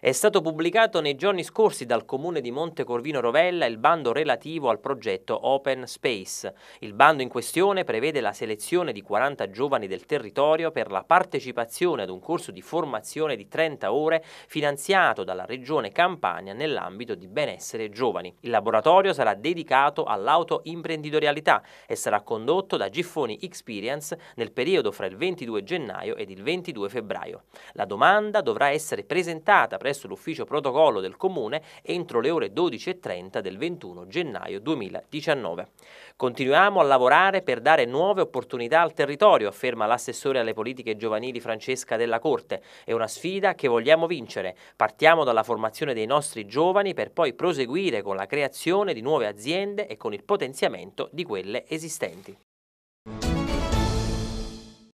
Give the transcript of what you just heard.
È stato pubblicato nei giorni scorsi dal comune di Monte Corvino Rovella il bando relativo al progetto Open Space. Il bando in questione prevede la selezione di 40 giovani del territorio per la partecipazione ad un corso di formazione di 30 ore finanziato dalla Regione Campania nell'ambito di benessere giovani. Il laboratorio sarà dedicato all'autoimprenditorialità e sarà condotto da Giffoni Experience nel periodo fra il 22 gennaio ed il 22 febbraio. La domanda dovrà essere presentata presso presso l'ufficio protocollo del Comune entro le ore 12.30 del 21 gennaio 2019. Continuiamo a lavorare per dare nuove opportunità al territorio, afferma l'assessore alle politiche giovanili Francesca della Corte. È una sfida che vogliamo vincere. Partiamo dalla formazione dei nostri giovani per poi proseguire con la creazione di nuove aziende e con il potenziamento di quelle esistenti.